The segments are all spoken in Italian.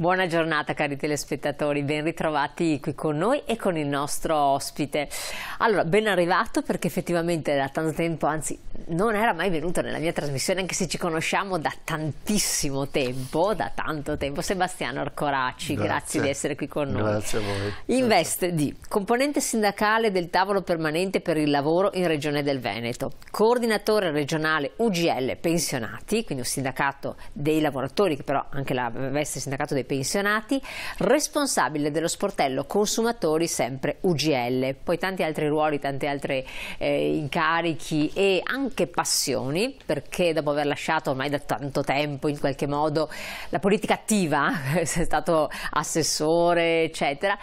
Buona giornata cari telespettatori, ben ritrovati qui con noi e con il nostro ospite. Allora, ben arrivato perché effettivamente da tanto tempo, anzi non era mai venuto nella mia trasmissione, anche se ci conosciamo da tantissimo tempo, da tanto tempo, Sebastiano Arcoraci, grazie, grazie di essere qui con noi. Grazie a voi. In veste di componente sindacale del tavolo permanente per il lavoro in Regione del Veneto, coordinatore regionale UGL pensionati, quindi un sindacato dei lavoratori che però anche la veste sindacato dei pensionati, responsabile dello sportello consumatori sempre UGL, poi tanti altri ruoli, tanti altri eh, incarichi e anche passioni, perché dopo aver lasciato ormai da tanto tempo in qualche modo la politica attiva, sei stato assessore, eccetera,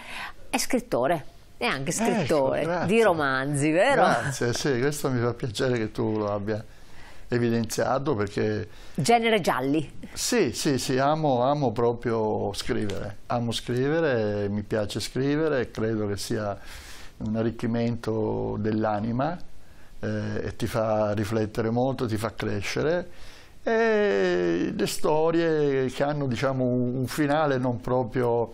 è scrittore, E anche eh, scrittore ecco, di romanzi, vero? Grazie, sì, questo mi fa piacere che tu lo abbia evidenziato perché... Genere gialli. Sì, sì, sì, amo, amo proprio scrivere, amo scrivere, mi piace scrivere, credo che sia un arricchimento dell'anima eh, e ti fa riflettere molto, ti fa crescere e le storie che hanno diciamo, un finale non proprio,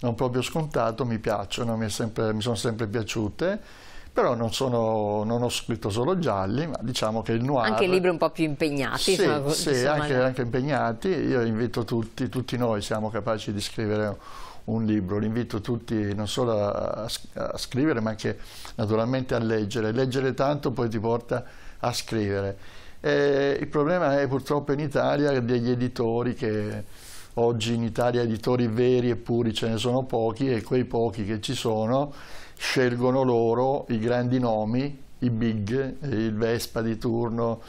non proprio scontato mi piacciono, mi, sempre, mi sono sempre piaciute però non, sono, non, ho scritto solo gialli, ma diciamo che il noir... Anche libri un po' più impegnati. Sì, insomma, sì insomma, anche, anche, impegnati. Io invito tutti, tutti noi siamo capaci di scrivere un libro, li invito tutti non solo a, a scrivere ma anche naturalmente a leggere. Leggere tanto poi ti porta a scrivere. E il problema è purtroppo in Italia degli editori che oggi in Italia editori veri e puri ce ne sono pochi e quei pochi che ci sono scelgono loro i grandi nomi, i big, il Vespa di turno,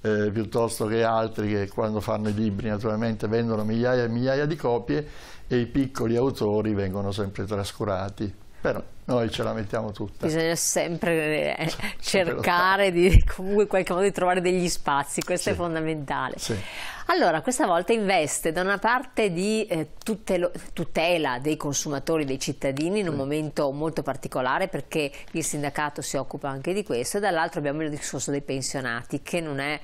eh, piuttosto che altri che quando fanno i libri naturalmente vendono migliaia e migliaia di copie e i piccoli autori vengono sempre trascurati. Però noi ce la mettiamo tutta. Bisogna sempre eh, cercare di comunque in qualche modo di trovare degli spazi, questo sì. è fondamentale. Sì. Allora, questa volta investe da una parte di eh, tutelo, tutela dei consumatori, dei cittadini in un mm. momento molto particolare perché il sindacato si occupa anche di questo e dall'altro abbiamo il discorso dei pensionati che non è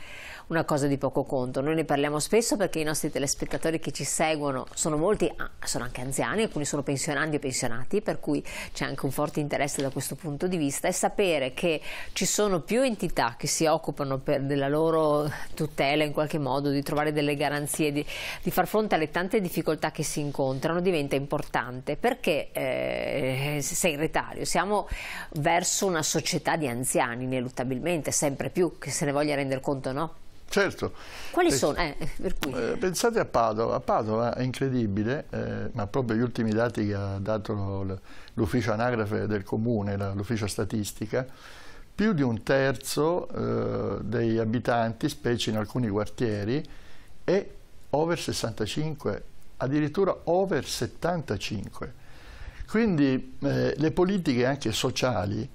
una cosa di poco conto. Noi ne parliamo spesso perché i nostri telespettatori che ci seguono sono molti, ah, sono anche anziani, alcuni sono pensionati o pensionati, per cui c'è anche un forte interesse da questo punto di vista e sapere che ci sono più entità che si occupano della loro tutela in qualche modo, di trovare delle garanzie, di, di, far fronte alle tante difficoltà che si incontrano diventa importante perché eh, sei retario, siamo verso una società di anziani ineluttabilmente, sempre più, che se ne voglia rendere conto o no. Certo. Quali eh, sono? Eh, eh, pensate a Padova. Padova è incredibile, eh, ma proprio gli ultimi dati che ha dato l'ufficio anagrafe del comune, l'ufficio statistica, più di un terzo eh, degli abitanti, specie in alcuni quartieri, è over 65, addirittura over 75. Quindi eh, le politiche anche sociali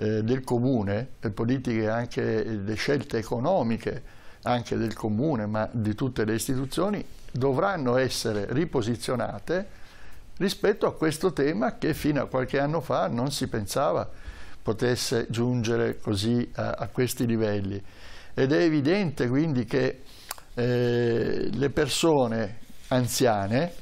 del comune, le politiche anche, le scelte economiche, anche del comune ma di tutte le istituzioni dovranno essere riposizionate rispetto a questo tema che fino a qualche anno fa non si pensava potesse giungere così a, a questi livelli ed è evidente quindi che eh, le persone anziane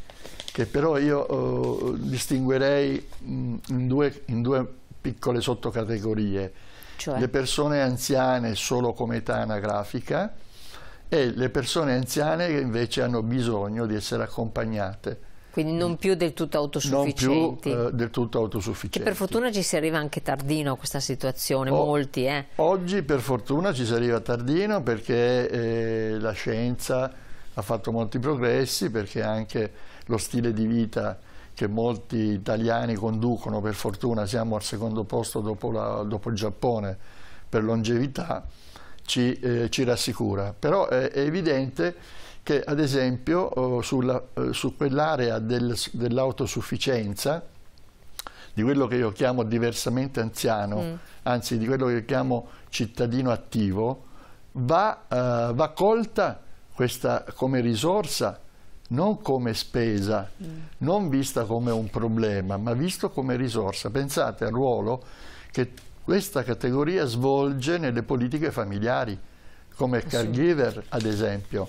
che però io eh, distinguerei in, due, in due piccole sottocategorie cioè? le persone anziane solo come età anagrafica e le persone anziane che invece hanno bisogno di essere accompagnate. Quindi non più del tutto autosufficienti. Non più eh, del tutto autosufficienti. Che per fortuna ci si arriva anche tardino a questa situazione, o, molti. Eh. Oggi per fortuna ci si arriva tardino perché eh, la scienza ha fatto molti progressi, perché anche lo stile di vita che molti italiani conducono, per fortuna siamo al secondo posto dopo, dopo il Giappone per longevità, ci, eh, ci rassicura, però è, è, evidente che ad esempio oh, sulla, eh, su quell'area del, dell'autosufficienza, di quello che io chiamo diversamente anziano, mm. anzi di quello che io chiamo cittadino attivo, va, eh, va colta questa come risorsa non come spesa, mm. non vista come un problema, ma visto come risorsa. Pensate al ruolo che questa categoria svolge nelle politiche familiari, come eh caregiver ad esempio.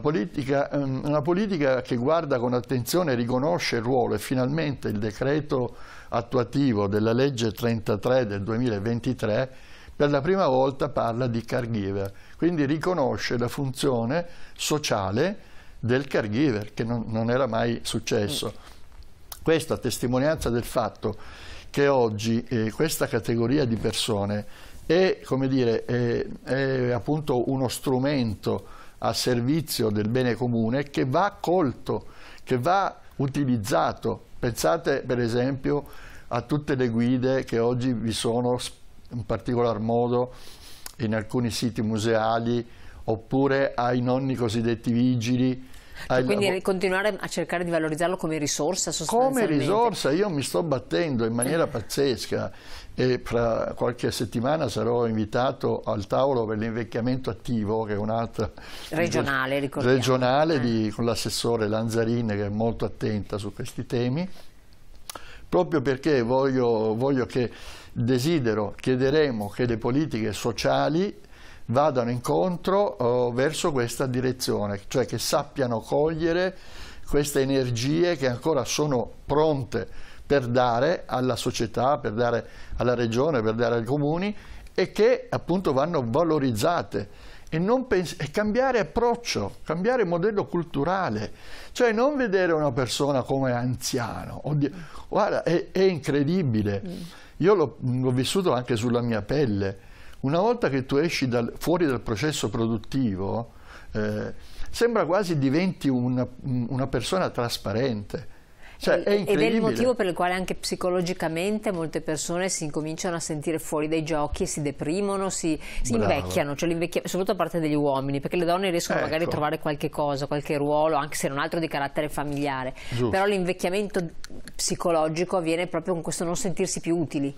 Politica, ehm, una politica che guarda con attenzione e riconosce il ruolo e finalmente il decreto attuativo della legge 33 del 2023 per la prima volta parla di caregiver, quindi riconosce la funzione sociale del caregiver che non, non era mai successo. Mm. Questa testimonianza del fatto che oggi eh, questa categoria di persone è, dire, è, è appunto uno strumento a servizio del bene comune che va colto, che va utilizzato. Pensate per esempio a tutte le guide che oggi vi sono in particolar modo in alcuni siti museali oppure ai nonni cosiddetti vigili cioè, quindi la... continuare a cercare di valorizzarlo come risorsa sostanzialmente. Come risorsa, io mi sto battendo in maniera pazzesca e fra qualche settimana sarò invitato al tavolo per l'invecchiamento attivo, che è un'altra regionale, ricordiamo. regionale eh. con l'assessore Lanzarin che è molto attenta su questi temi, proprio perché voglio, voglio che desidero, chiederemo che le politiche sociali vadano incontro oh, verso questa direzione, cioè che sappiano cogliere queste energie che ancora sono pronte per dare alla società, per dare alla regione, per dare ai comuni e che appunto vanno valorizzate e, e cambiare approccio, cambiare modello culturale, cioè non vedere una persona come anziano, Oddio, guarda è, è incredibile, mm. io l'ho vissuto anche sulla mia pelle, una volta che tu esci dal, fuori dal processo produttivo, eh, sembra quasi diventi una, una persona trasparente. Cioè, è Ed è il motivo per il quale anche psicologicamente molte persone si incominciano a sentire fuori dai giochi e si deprimono, si, si invecchiano, cioè soprattutto a parte degli uomini, perché le donne riescono ecco. magari a ecco. trovare qualche cosa, qualche ruolo, anche se non altro di carattere familiare. Giusto. Però l'invecchiamento psicologico avviene proprio con questo non sentirsi più utili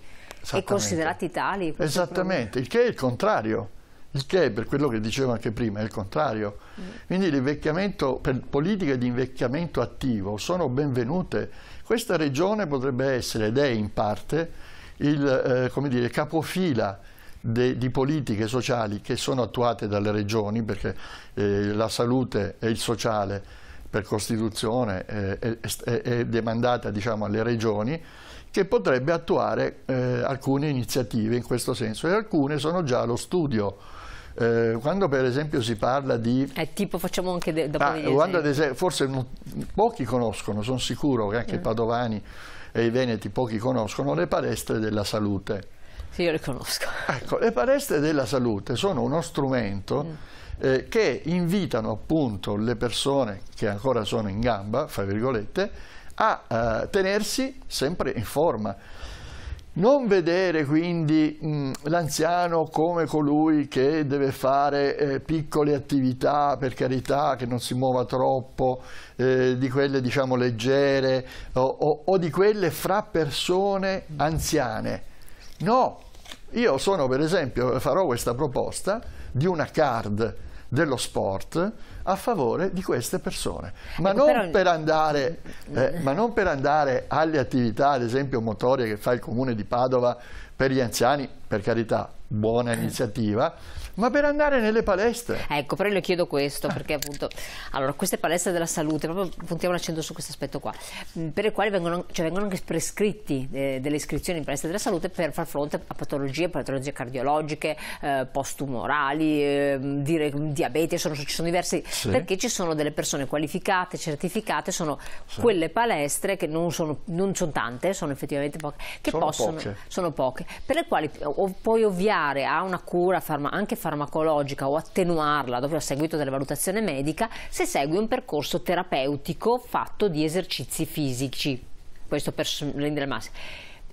e considerati tali. Esattamente, il che è il contrario. Il che, è per quello che dicevo anche prima, è il contrario. Mm. Quindi l'invecchiamento, politiche di invecchiamento attivo sono benvenute. Questa regione potrebbe essere, ed è in parte, il eh, dire, capofila de, di politiche sociali che sono attuate dalle regioni, perché eh, la salute e il sociale per Costituzione eh, è, è, demandata diciamo, alle regioni, che potrebbe attuare eh, alcune iniziative in questo senso e alcune sono già allo studio. Eh, quando per esempio si parla di... Eh, tipo facciamo anche de- dopo ah, quando, esempio, Forse non, pochi conoscono, sono sicuro che anche mm. i padovani e i veneti pochi conoscono le palestre della salute. Sì, io le conosco. Ecco, le palestre della salute sono uno strumento... Mm eh, che invitano appunto le persone che ancora sono in gamba, fra virgolette, a eh, tenersi sempre in forma. Non vedere quindi l'anziano come colui che deve fare eh, piccole attività, per carità, che non si muova troppo, eh, di quelle diciamo leggere o, o, o di quelle fra persone anziane. No, io sono per esempio, farò questa proposta di una card dello sport a favore di queste persone, ma, ecco, non, però... per andare, eh, ma non per andare alle attività, ad esempio motorie che fa il comune di Padova per gli anziani, per carità, buona eh. iniziativa, ma per andare nelle palestre. Ecco, però io le chiedo questo, perché appunto, allora, queste palestre della salute, proprio puntiamo l'accento su questo aspetto qua, mm, per le quali vengono, cioè, vengono anche prescritti eh, delle iscrizioni in palestre della salute per far fronte a patologie, patologie cardiologiche, eh, post-tumorali, eh, diabete, sono, ci sono diversi, sì. perché ci sono delle persone qualificate, certificate, sono sì. quelle palestre che non sono, non sono, tante, sono effettivamente poche, che sono possono, poche. sono poche, per le quali puoi ovviare a una cura farma, anche farmacologica, farmacologica o attenuarla, dove a seguito della valutazione medica, se segui un percorso terapeutico fatto di esercizi fisici. Questo per rendere massimo.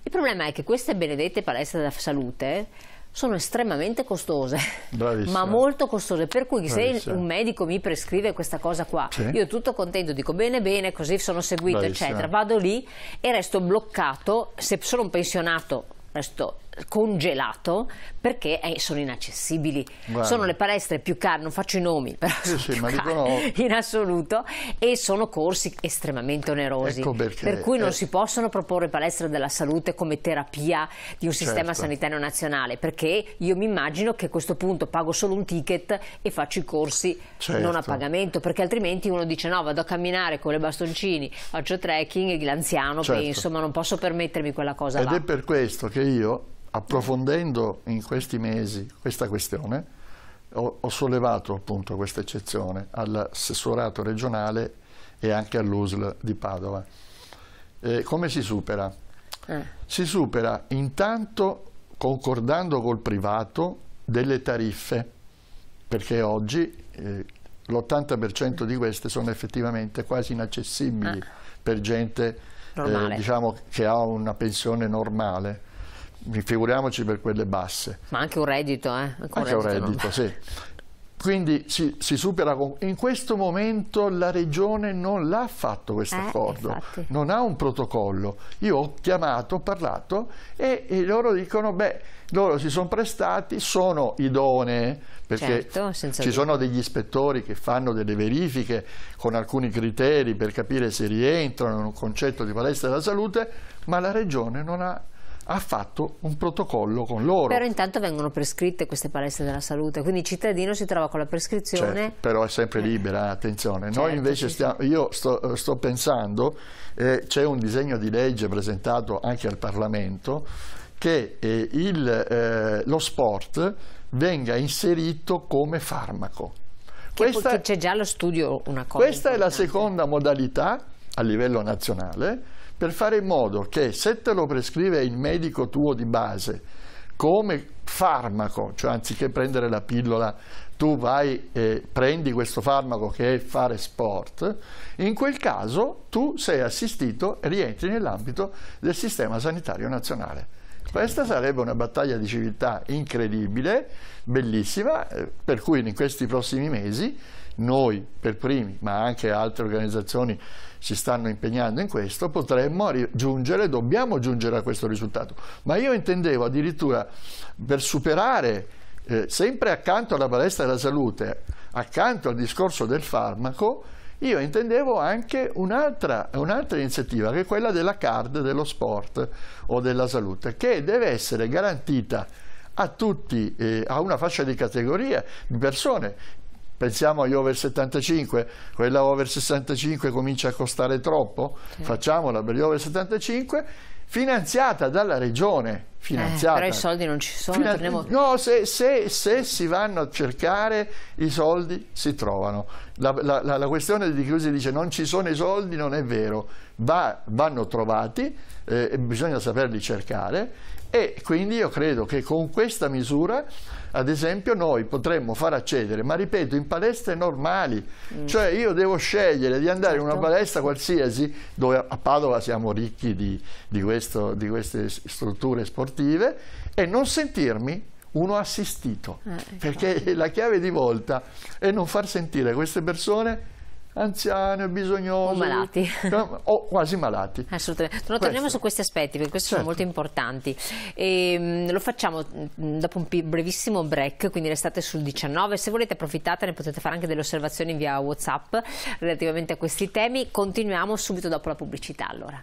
Il problema è che queste benedette palestre della salute sono estremamente costose, Bravissima. ma molto costose, per cui Bravissima. se un medico mi prescrive questa cosa qua, sì. io tutto contento, dico bene bene, così sono seguito, Bravissima. eccetera, vado lì e resto bloccato, se sono un pensionato resto congelato perché eh, sono inaccessibili. Guarda. Sono le palestre più care, non faccio i nomi, però sì, sì, care, in assoluto e sono corsi estremamente onerosi. Ecco per cui non eh. si possono proporre palestre della salute come terapia di un sistema certo. sanitario nazionale perché io mi immagino che a questo punto pago solo un ticket e faccio i corsi certo. non a certo. pagamento perché altrimenti uno dice no vado a camminare con le bastoncini, faccio trekking e l'anziano certo. penso ma non posso permettermi quella cosa Ed là. Ed è per questo che io approfondendo in questi mesi questa questione, ho, ho sollevato appunto questa eccezione all'assessorato regionale e anche all'USL di Padova. Eh, come si supera? Eh. Si supera intanto concordando col privato delle tariffe, perché oggi eh, l'80% di queste sono effettivamente quasi inaccessibili eh. per gente eh, diciamo, che ha una pensione normale figuriamoci per quelle basse. Ma anche un reddito, eh? Anche un anche reddito, un reddito sì. Quindi si, si, supera, con, in questo momento la regione non l'ha fatto questo eh, accordo, infatti. non ha un protocollo. Io ho chiamato, ho parlato e, e loro dicono, beh, loro si sono prestati, sono idonee, perché certo, ci dubbio. sono degli ispettori che fanno delle verifiche con alcuni criteri per capire se rientrano in un concetto di palestra della salute, ma la regione non ha ha fatto un protocollo con loro. Però intanto vengono prescritte queste palestre della salute, quindi il cittadino si trova con la prescrizione. Certo, però è sempre eh. libera, attenzione. Certo, Noi invece sì, stiamo, io sto, eh, sto pensando, eh, c'è un disegno di legge presentato anche al Parlamento, che eh, il, eh, lo sport venga inserito come farmaco. C'è già lo studio una cosa. Questa è la seconda modalità a livello nazionale per fare in modo che se te lo prescrive il medico tuo di base come farmaco, cioè anziché prendere la pillola tu vai e prendi questo farmaco che è fare sport, in quel caso tu sei assistito e rientri nell'ambito del sistema sanitario nazionale. Questa sarebbe una battaglia di civiltà incredibile, bellissima, eh, per cui in questi prossimi mesi noi per primi, ma anche altre organizzazioni si stanno impegnando in questo, potremmo giungere, dobbiamo giungere a questo risultato. Ma io intendevo addirittura per superare, eh, sempre accanto alla palestra della salute, accanto al discorso del farmaco, io intendevo anche un'altra, un'altra iniziativa, che è quella della card dello sport o della salute, che deve essere garantita a tutti, eh, a una fascia di categoria di persone pensiamo agli over 75, quella over 65 comincia a costare troppo, sì. facciamola per gli over 75, finanziata dalla regione, finanziata. Eh, però i soldi non ci sono. Finan torniamo... No, se, se, se, si vanno a cercare i soldi si trovano. La, la, la, la questione di chi si dice non ci sono i soldi non è vero, Va, vanno trovati eh, bisogna saperli cercare e quindi io credo che con questa misura ad esempio noi potremmo far accedere ma ripeto in palestre normali mm. cioè io devo scegliere di andare certo. in una certo. palestra qualsiasi dove a Padova siamo ricchi di, di, questo, di queste strutture sportive sportive e non sentirmi uno assistito, eh, perché la chiave di volta è non far sentire queste persone anziane, bisognose, o malati. o quasi malati. Assolutamente. Torniamo su questi aspetti perché questi certo. sono molto importanti. E, ehm, lo facciamo mm, dopo un brevissimo break, quindi restate sul 19. Se volete approfittatene potete fare anche delle osservazioni via Whatsapp relativamente a questi temi. Continuiamo subito dopo la pubblicità allora.